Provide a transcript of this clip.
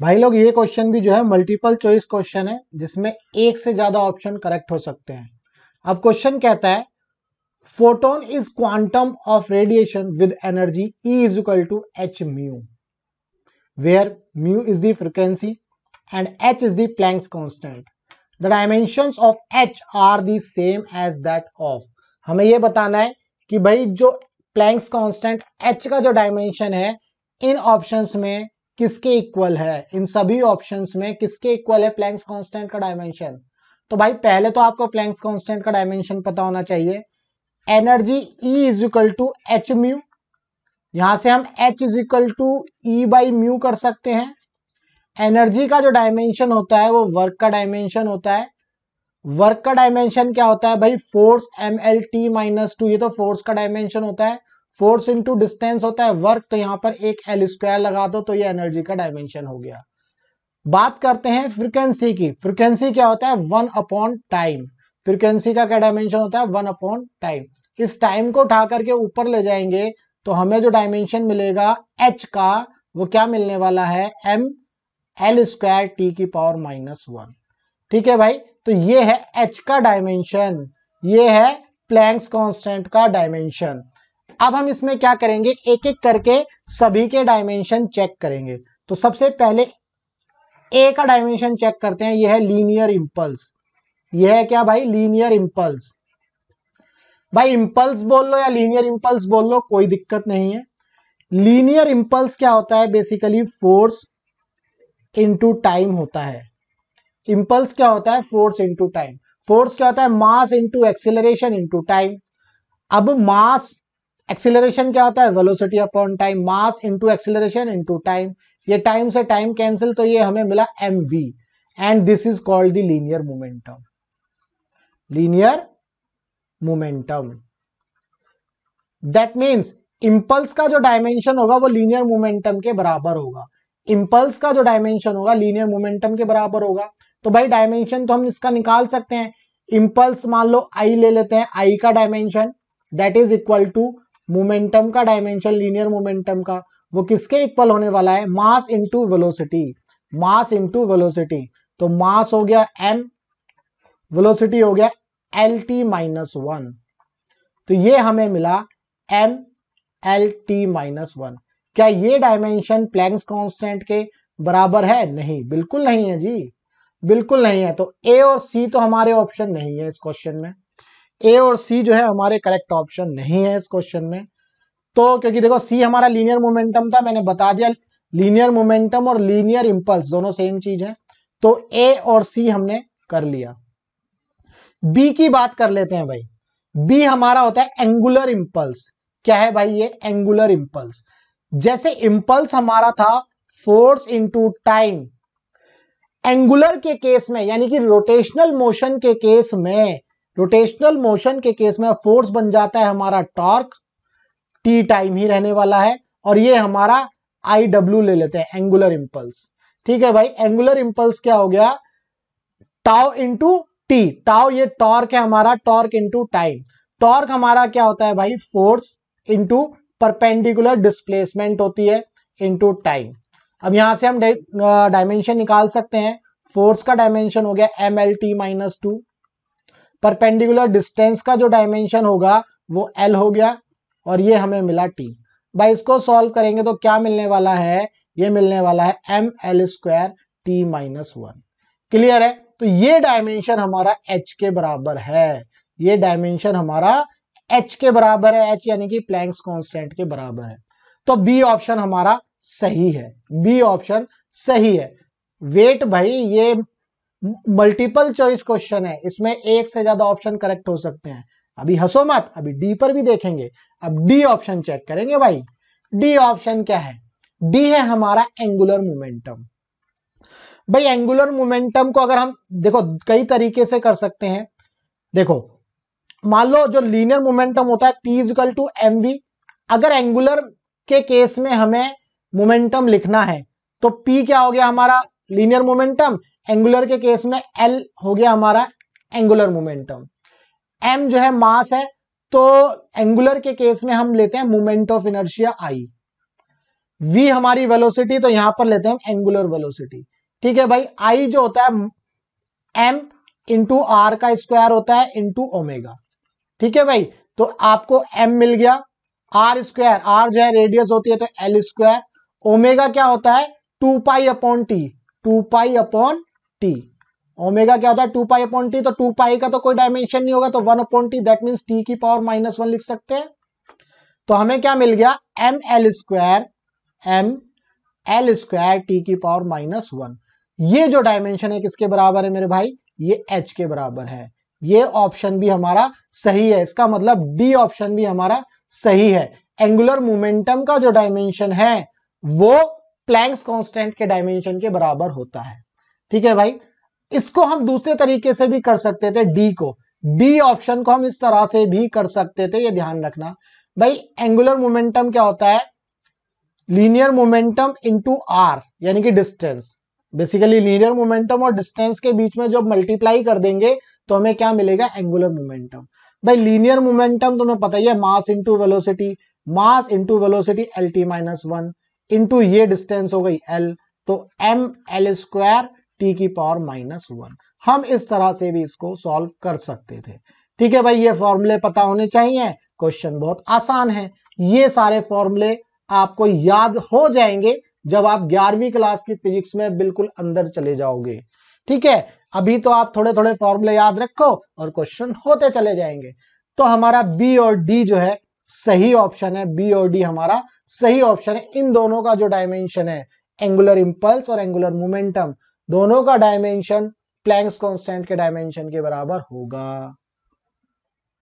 भाई लोग ये क्वेश्चन भी जो है मल्टीपल चॉइस क्वेश्चन है जिसमें एक से ज्यादा ऑप्शन करेक्ट हो सकते हैं अब क्वेश्चन कहता है photon is quantum of radiation with energy E is equal to H mu where mu is the frequency and H is Planck's Planck's the dimension of H are the same as that of हमें यह बताना है कि भाई जो Planck's constant H का जो dimension है इन ऑप्शन में किसके इक्वल है इन सभी ऑप्शंस में किसके इक्वल है प्लैंक्स कांस्टेंट का डायमेंशन तो भाई पहले तो आपको प्लैंक्स कांस्टेंट का डायमेंशन पता होना चाहिए energy E is equal to H mu यहां से हम H is equal to E by mu कर सकते हैं एनर्जी का जो डायमेंशन होता है वो वर्क का डायमेंशन होता है वर्क का डायमेंशन क्या होता है भाई force M L T minus two ये तो फोर्स का डायमेंशन होता है फोर्स इंटू डिस्टेंस होता है वर्क तो यहां पर एक एल स्क्वायर लगा दो तो ये एनर्जी का डायमेंशन हो गया बात करते हैं फ्रिक्वेंसी की फ्रिक्वेंसी क्या होता है वन अपॉन टाइम फ्रिक्वेंसी का क्या डायमेंशन होता है वन अपॉन टाइम इस टाइम को उठा करके ऊपर ले जाएंगे तो हमें जो डायमेंशन मिलेगा एच का वो क्या मिलने वाला है एम एल स्क्वायर टी की पावर माइनस वन ठीक है भाई तो ये है एच का डायमेंशन ये है प्लैंक्स कांस्टेंट का डायमेंशन अब हम इसमें क्या करेंगे एक एक करके सभी के डायमेंशन चेक करेंगे तो सबसे पहले ए का डायमेंशन चेक करते हैं यह है लीनियर इंपल्स यह है क्या भाई लीनियर इंपल्स भाई इंपल्स बोल लो या लीनियर इंपल्स बोल लो कोई दिक्कत नहीं है लीनियर इंपल्स क्या होता है बेसिकली फोर्स इंटू टाइम होता है इंपल्स क्या होता है फोर्स इंटू टाइम फोर्स क्या होता है mass into acceleration into time अब मास एक्सिलरेशन क्या होता है velocity upon time mass into acceleration into time ये टाइम से टाइम कैंसिल तो ये हमें मिला M V and this is called the linear momentum linear momentum that means impulse का जो डायमेंशन होगा वो लीनियर मोमेंटम के बराबर होगा इंपल्स का जो डायमेंशन होगा लीनियर मोमेंटम के बराबर होगा तो भाई डायमेंशन तो हम इसका निकाल सकते हैं इंपल्स मान लो आई ले लेते हैं आई का dimension that is equal to momentum का डायमेंशन लीनियर मोमेंटम का वो किसके इक्वल होने वाला है mass into velocity mass into velocity तो मास हो गया एम वेलोसिटी हो गया एल टी माइनस वन तो ये हमें मिला M L T minus one क्या ये डायमेंशन प्लैंक्स कांस्टेंट के बराबर है नहीं बिल्कुल नहीं है जी बिल्कुल नहीं है तो ए और सी तो हमारे ऑप्शन नहीं है इस क्वेश्चन में ए और सी जो है हमारे करेक्ट ऑप्शन नहीं है इस क्वेश्चन में तो क्योंकि देखो सी हमारा लीनियर मोमेंटम था मैंने बता दिया लीनियर मोमेंटम और लीनियर इंपल्स दोनों सेम चीज है तो ए और सी हमने कर लिया बी की बात कर लेते हैं भाई बी हमारा होता है एंगुलर इंपल्स क्या है भाई ये एंगुलर इंपल्स जैसे इंपल्स हमारा था फोर्स इंटू टाइम एंगुलर के केस में यानी कि रोटेशनल मोशन के केस में रोटेशनल मोशन के केस में फोर्स बन जाता है हमारा टॉर्क टी टाइम ही रहने वाला है और ये हमारा आई डब्ल्यू ले लेते हैं एंगुलर इम्पल्स ठीक है भाई एंगुलर इम्पल्स क्या हो गया टाओ इंटू टी टाओ ये टॉर्क है हमारा टॉर्क इंटू टाइम टॉर्क हमारा क्या होता है भाई फोर्स इंटू परपेंडिकुलर डिस्प्लेसमेंट होती है इंटू टाइम अब यहां से हम डायमेंशन निकाल सकते हैं फोर्स का डायमेंशन हो गया M L T minus two perpendicular distance का जो डायमेंशन होगा वो एल हो गया और ये हमें मिला टी भाई इसको सॉल्व करेंगे तो क्या मिलने वाला है ये मिलने वाला है M L square T minus one clear है तो ये डायमेंशन हमारा एच के बराबर है ये डायमेंशन हमारा एच के बराबर है एच यानी कि प्लैंक्स कांस्टेंट के बराबर है तो बी ऑप्शन हमारा सही है बी ऑप्शन सही है वेट भाई ये मल्टीपल चॉइस क्वेश्चन है इसमें एक से ज्यादा ऑप्शन करेक्ट हो सकते हैं अभी हसो मत अभी डी पर भी देखेंगे अब डी ऑप्शन चेक करेंगे भाई डी ऑप्शन क्या है डी है हमारा एंगुलर मोमेंटम भाई एंगुलर मोमेंटम को अगर हम देखो कई तरीके से कर सकते हैं देखो मान लो जो लीनियर मोमेंटम होता है पी इजकल टू एम अगर एंगुलर के केस में हमें मोमेंटम लिखना है तो पी क्या हो गया हमारा लीनियर मोमेंटम एंगुलर के केस में एल हो गया हमारा एंगुलर मोमेंटम एम जो है मास है तो एंगुलर के केस में हम लेते हैं moment of inertia I V हमारी वेलोसिटी तो यहां पर लेते हैं एंगुलर वेलोसिटी ठीक है भाई आई जो होता है एम इंटू आर का स्क्वायर होता है इंटू ओमेगा ठीक है भाई तो आपको एम मिल गया आर स्क्वायर आर जो है रेडियस होती है तो एल स्क्वायर ओमेगा क्या होता है two pi upon T two pi upon T omega क्या होता है टू पाई अपॉन टी तो टू पाई का तो कोई डायमेंशन नहीं होगा तो one upon T that mean T की पावर माइनस वन लिख सकते हैं तो हमें क्या मिल गया M L square M L square T की पावर माइनस वन ये जो डायमेंशन है किसके बराबर है मेरे भाई ये एच के बराबर है ये ऑप्शन भी हमारा सही है इसका मतलब डी ऑप्शन भी हमारा सही है एंगुलर मोमेंटम का जो डायमेंशन है वो प्लैंक्स कांस्टेंट के डायमेंशन के बराबर होता है ठीक है भाई इसको हम दूसरे तरीके से भी कर सकते थे डी को डी ऑप्शन को हम इस तरह से भी कर सकते थे ये ध्यान रखना भाई एंगुलर मोमेंटम क्या होता है लीनियर मोमेंटम इंटू आर यानी कि डिस्टेंस बेसिकली लीनियर मोमेंटम और डिस्टेंस के बीच में जब मल्टीप्लाई कर देंगे तो हमें क्या मिलेगा एंगुलर मोमेंटम भाई लीनियर मोमेंटम तुम्हें पता ही है mass into velocity mass into velocity L T minus one into ये डिस्टेंस हो गई एल तो एम एल स्क्वायर टी की पावर माइनस वन हम इस तरह से भी इसको सॉल्व कर सकते थे ठीक है भाई ये फॉर्मूले पता होने चाहिए क्वेश्चन बहुत आसान है ये सारे फॉर्मूले आपको याद हो जाएंगे जब आप ग्यारहवीं क्लास की फिजिक्स में बिल्कुल अंदर चले जाओगे ठीक है अभी तो आप थोड़े थोड़े फॉर्मूले याद रखो और क्वेश्चन होते चले जाएंगे तो हमारा बी और डी जो है सही ऑप्शन है बी और डी हमारा सही ऑप्शन है इन दोनों का जो डायमेंशन है एंगुलर इंपल्स और एंगुलर मोमेंटम दोनों का डायमेंशन प्लैंक्स कांस्टेंट के डायमेंशन के बराबर होगा